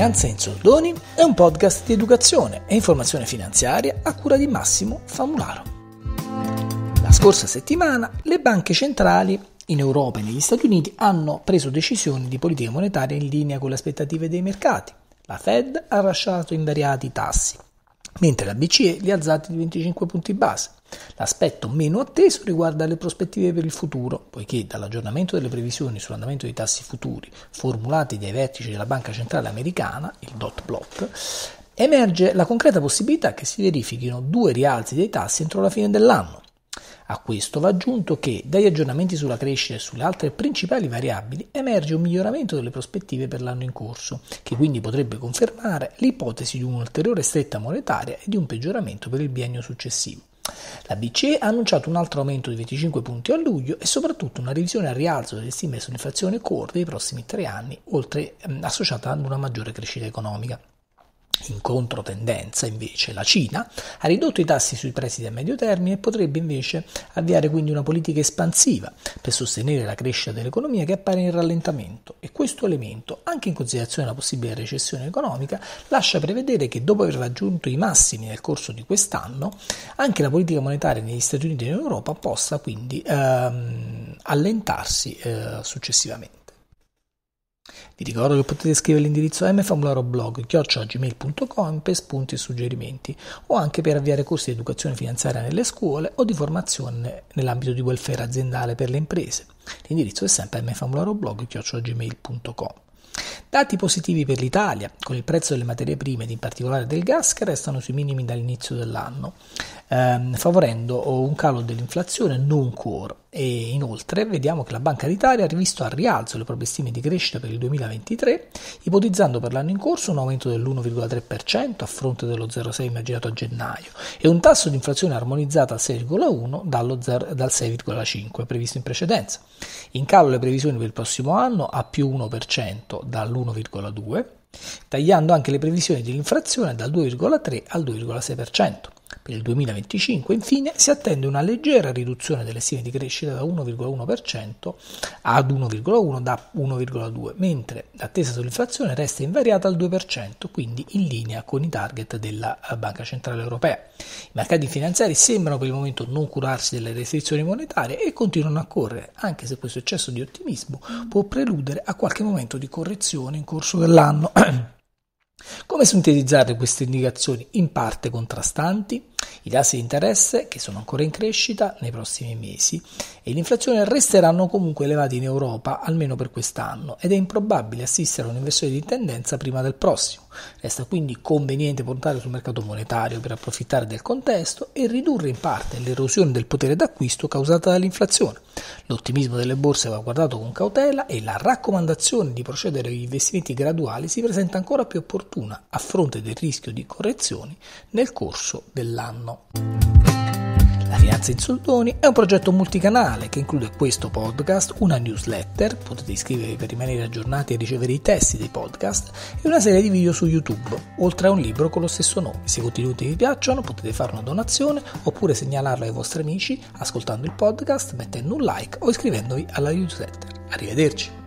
Finanza in Soldoni è un podcast di educazione e informazione finanziaria a cura di Massimo Famularo. La scorsa settimana le banche centrali in Europa e negli Stati Uniti hanno preso decisioni di politica monetaria in linea con le aspettative dei mercati. La Fed ha lasciato invariati i tassi, mentre la BCE li ha alzati di 25 punti base. L'aspetto meno atteso riguarda le prospettive per il futuro, poiché dall'aggiornamento delle previsioni sull'andamento dei tassi futuri formulati dai vertici della Banca Centrale Americana, il dot plot, emerge la concreta possibilità che si verifichino due rialzi dei tassi entro la fine dell'anno. A questo va aggiunto che dagli aggiornamenti sulla crescita e sulle altre principali variabili emerge un miglioramento delle prospettive per l'anno in corso, che quindi potrebbe confermare l'ipotesi di un'ulteriore stretta monetaria e di un peggioramento per il biennio successivo. La BCE ha annunciato un altro aumento di 25 punti a luglio e soprattutto una revisione al rialzo delle stime sull'inflazione core dei prossimi tre anni, oltre associata ad una maggiore crescita economica in controtendenza invece la Cina, ha ridotto i tassi sui prestiti a medio termine e potrebbe invece avviare quindi una politica espansiva per sostenere la crescita dell'economia che appare in rallentamento e questo elemento, anche in considerazione della possibile recessione economica, lascia prevedere che dopo aver raggiunto i massimi nel corso di quest'anno, anche la politica monetaria negli Stati Uniti e in Europa possa quindi ehm, allentarsi eh, successivamente. Vi ricordo che potete scrivere l'indirizzo mfamularoblog.gmail.com per spunti e suggerimenti o anche per avviare corsi di educazione finanziaria nelle scuole o di formazione nell'ambito di welfare aziendale per le imprese. L'indirizzo è sempre mfamularoblog.gmail.com Dati positivi per l'Italia, con il prezzo delle materie prime ed in particolare del gas che restano sui minimi dall'inizio dell'anno, ehm, favorendo un calo dell'inflazione non core. E inoltre vediamo che la Banca d'Italia ha rivisto al rialzo le proprie stime di crescita per il 2023, ipotizzando per l'anno in corso un aumento dell'1,3% a fronte dello 0,6 immaginato a gennaio e un tasso di inflazione armonizzato al 6,1 0, dal 6,5 previsto in precedenza. In calo le previsioni per il prossimo anno a più 1% dall'1,5 all'1,2, tagliando anche le previsioni di dal 2,3 al 2,6%. Nel 2025, infine, si attende una leggera riduzione delle stime di crescita da 1,1% ad 1,1 da 1,2, mentre l'attesa sull'inflazione resta invariata al 2%, quindi in linea con i target della eh, Banca Centrale Europea. I mercati finanziari sembrano per il momento non curarsi delle restrizioni monetarie e continuano a correre, anche se questo eccesso di ottimismo può preludere a qualche momento di correzione in corso dell'anno. Come sintetizzare queste indicazioni in parte contrastanti? i tassi di interesse, che sono ancora in crescita nei prossimi mesi, e l'inflazione resteranno comunque elevati in Europa, almeno per quest'anno, ed è improbabile assistere a un'inversione di tendenza prima del prossimo. Resta quindi conveniente puntare sul mercato monetario per approfittare del contesto e ridurre in parte l'erosione del potere d'acquisto causata dall'inflazione. L'ottimismo delle borse va guardato con cautela e la raccomandazione di procedere agli investimenti graduali si presenta ancora più opportuna a fronte del rischio di correzioni nel corso dell'anno. La Finanza in Soldoni è un progetto multicanale che include questo podcast, una newsletter, potete iscrivervi per rimanere aggiornati e ricevere i testi dei podcast, e una serie di video su YouTube, oltre a un libro con lo stesso nome. Se i contenuti vi piacciono potete fare una donazione oppure segnalarlo ai vostri amici ascoltando il podcast, mettendo un like o iscrivendovi alla newsletter. Arrivederci!